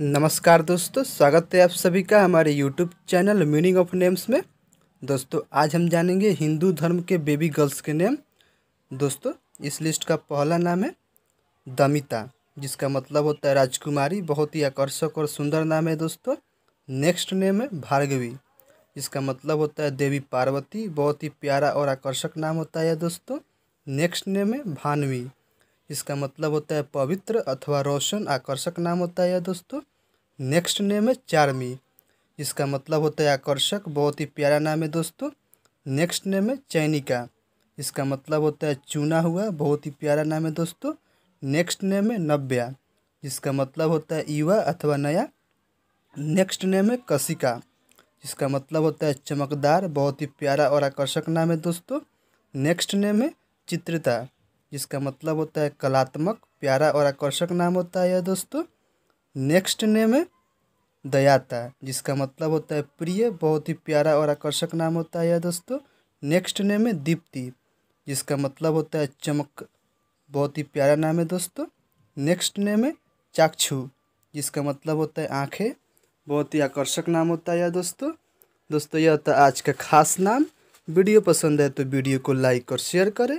नमस्कार दोस्तों स्वागत है आप सभी का हमारे YouTube channel meaning of names में दोस्तों आज हम जानेंगे हिंदू धर्म के बेबी गर्ल्स के नेम दोस्तों इस लिस्ट का पहला नाम है दमिता जिसका मतलब होता है राजकुमारी बहुत ही आकर्षक और सुंदर नाम है दोस्तों नेक्स्ट नेम है भार्गवी जिसका मतलब होता है देवी पार्वती बहुत ही प्यारा और आकर्षक नाम होता है दोस्तों नेक्स्ट नेम है भानवी इसका मतलब होता है पवित्र अथवा रोशन आकर्षक नाम होता है यह दोस्तों नेक्स्ट नेम है चार्मी इसका मतलब होता है आकर्षक बहुत ही प्यारा नाम है दोस्तों नेक्स्ट नेम है चैनिका इसका मतलब होता है चुना हुआ बहुत ही प्यारा नाम है दोस्तों नेक्स्ट नेम है नव्या जिसका मतलब होता है युवा अथवा नया नेक्स्ट नेम है कशिका जिसका मतलब होता है चमकदार बहुत ही प्यारा और आकर्षक नाम है दोस्तों नेक्स्ट नेम है चित्रता जिसका मतलब होता है कलात्मक प्यारा और आकर्षक नाम होता है यह दोस्तों नेक्स्ट नेम है दयाता जिसका मतलब होता है प्रिय बहुत ही प्यारा और आकर्षक नाम होता है यह दोस्तों नेक्स्ट नेम है दीप्ति जिसका मतलब होता है चमक बहुत ही प्यारा नाम है दोस्तों नेक्स्ट नेम है चाक्षु जिसका मतलब होता है आँखें बहुत ही आकर्षक नाम होता है यह दोस्तों दोस्तों यह होता है आज का खास नाम वीडियो पसंद है तो वीडियो को लाइक और शेयर करें